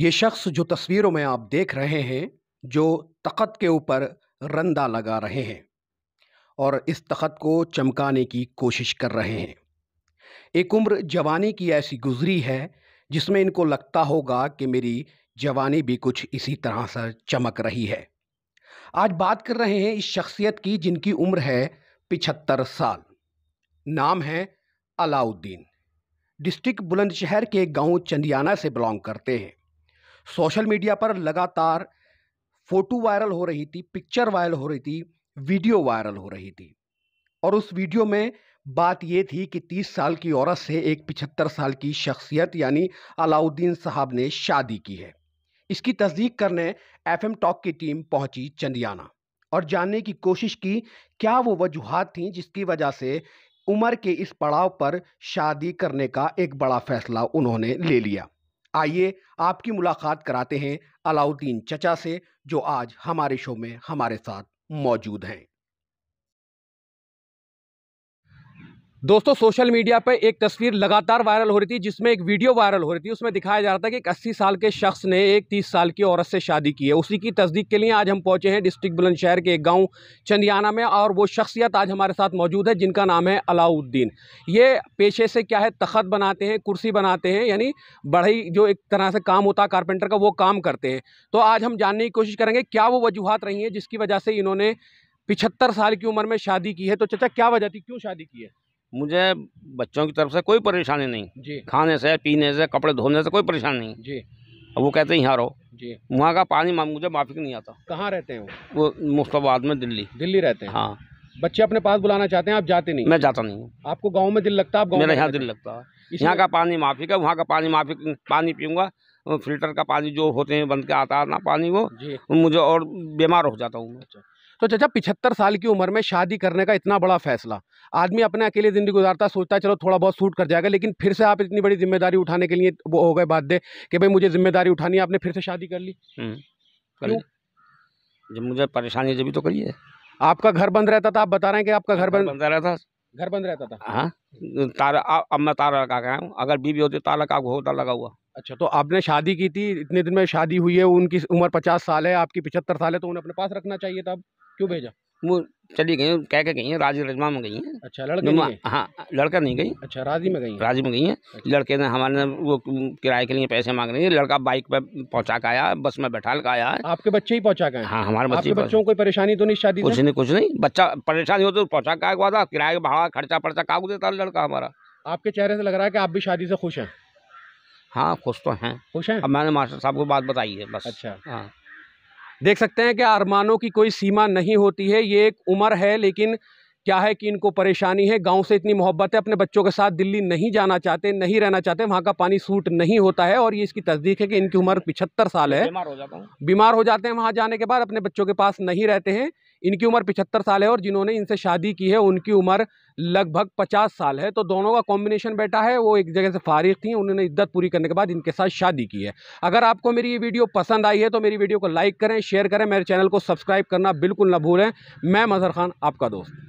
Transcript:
ये शख्स जो तस्वीरों में आप देख रहे हैं जो तख़त के ऊपर रंदा लगा रहे हैं और इस तख़त को चमकाने की कोशिश कर रहे हैं एक उम्र जवानी की ऐसी गुजरी है जिसमें इनको लगता होगा कि मेरी जवानी भी कुछ इसी तरह से चमक रही है आज बात कर रहे हैं इस शख्सियत की जिनकी उम्र है पिछहत्तर साल नाम है अलाउद्दीन डिस्ट्रिक्ट बुलंदशहर के गांव चंदियाना से बिलोंग करते हैं सोशल मीडिया पर लगातार फोटो वायरल हो रही थी पिक्चर वायरल हो रही थी वीडियो वायरल हो रही थी और उस वीडियो में बात ये थी कि 30 साल की औरत से एक 75 साल की शख्सियत यानी अलाउद्दीन साहब ने शादी की है इसकी तस्दीक करने एफएम टॉक की टीम पहुंची चंदियाना और जानने की कोशिश की क्या वो वजूहत थी जिसकी वजह से उम्र के इस पड़ाव पर शादी करने का एक बड़ा फैसला उन्होंने ले लिया आइए आपकी मुलाकात कराते हैं अलाउद्दीन चचा से जो आज हमारे शो में हमारे साथ मौजूद हैं दोस्तों सोशल मीडिया पर एक तस्वीर लगातार वायरल हो रही थी जिसमें एक वीडियो वायरल हो रही थी उसमें दिखाया जा रहा था कि एक अस्सी साल के शख्स ने एक तीस साल की औरत से शादी की है उसी की तस्दीक के लिए आज हम पहुंचे हैं डिस्ट्रिक्ट बुलंदशहर के एक गांव चंदियाना में और वो शख्सियत आज हमारे साथ मौजूद है जिनका नाम है अलाउद्दीन ये पेशे से क्या है तखत बनाते हैं कुर्सी बनाते हैं यानी बढ़ई जो एक तरह से काम होता है कारपेंटर का वो काम करते हैं तो आज हम जानने की कोशिश करेंगे क्या वो वजूहत रही हैं जिसकी वजह से इन्होंने पिछहत्तर साल की उम्र में शादी की है तो चचा क्या वजह थी क्यों शादी की है मुझे बच्चों की तरफ से कोई परेशानी नहीं जी खाने से पीने से कपड़े धोने से कोई परेशानी नहीं जी अब वो कहते हैं यहाँ रहो जी वहाँ का पानी मुझे माफी नहीं आता कहाँ रहते हैं वो वो में दिल्ली दिल्ली रहते हैं हाँ बच्चे अपने पास बुलाना चाहते हैं आप जाते नहीं मैं जाता नहीं हूँ आपको गाँव में दिल लगता है मेरा यहाँ दिल लगता है यहाँ का पानी माफिक है वहाँ का पानी माफिक पानी पीऊँगा फिल्टर का पानी जो होते हैं बंद के आता है ना पानी वो मुझे और बीमार हो जाता हूँ मैं अच्छा। तो चाचा पिछहत्तर साल की उम्र में शादी करने का इतना बड़ा फैसला आदमी अपने अकेले ज़िंदगी गुजारता सोचता है चलो थोड़ा बहुत सूट कर जाएगा लेकिन फिर से आप इतनी बड़ी जिम्मेदारी उठाने के लिए वो हो गए बाध्य कि भाई मुझे जिम्मेदारी उठानी है आपने फिर से शादी कर ली हम्म, जब मुझे परेशानी जब भी तो करिए आपका घर बंद रहता था आप बता रहे हैं कि आपका घर बंद बंद रहता घर बंद रहता था हाँ ताला अब मैं तारा लगा के आया हूँ अगर बीवी होती तो ताला का होता लगा हुआ अच्छा तो आपने शादी की थी इतने दिन में शादी हुई है उनकी उम्र पचास साल है आपकी पिछहत्तर साल है तो उन्हें अपने पास रखना चाहिए था क्यों भेजा वो चली गई कह के गई है राजी रजमा में गई है अच्छा लड़के हाँ लड़का नहीं गई अच्छा राजी में गई राजी में गई अच्छा। लड़के ने हमारे वो किराए के लिए पैसे मांग रहे हैं लड़का बाइक पे पहुंचा के आया बस में बैठा के आया आपके बच्चे ही पहुंचा के हाँ हमारे बच्चे बच्चों को कोई परेशानी तो नहीं शादी कुछ नहीं कुछ नहीं बच्चा परेशानी हो तो पहुँचा का हुआ था किराया भाड़ा खर्चा पर्चा का देता लड़का हमारा आपके चेहरे से लग रहा है कि आप भी शादी से खुश हैं हाँ खुश तो हैं खुश हैं अब मैंने मास्टर साहब को बात बताई है बस अच्छा हाँ देख सकते हैं कि अरमानों की कोई सीमा नहीं होती है ये एक उम्र है लेकिन क्या है कि इनको परेशानी है गांव से इतनी मोहब्बत है अपने बच्चों के साथ दिल्ली नहीं जाना चाहते नहीं रहना चाहते वहाँ का पानी सूट नहीं होता है और ये इसकी तस्दीक है कि इनकी उम्र पिछहत्तर साल है बीमार हो जाता हूँ बीमार हो जाते हैं वहाँ जाने के बाद अपने बच्चों के पास नहीं रहते हैं इनकी उम्र पिछहत्तर साल है और जिन्होंने इनसे शादी की है उनकी उम्र लगभग पचास साल है तो दोनों का कॉम्बिनेशन बैठा है वो एक जगह से फारिग थी उन्होंने इद्दत पूरी करने के बाद इनके साथ शादी की है अगर आपको मेरी ये वीडियो पसंद आई है तो मेरी वीडियो को लाइक करें शेयर करें मेरे चैनल को सब्सक्राइब करना बिल्कुल न भूलें मैं मजहर खान आपका दोस्त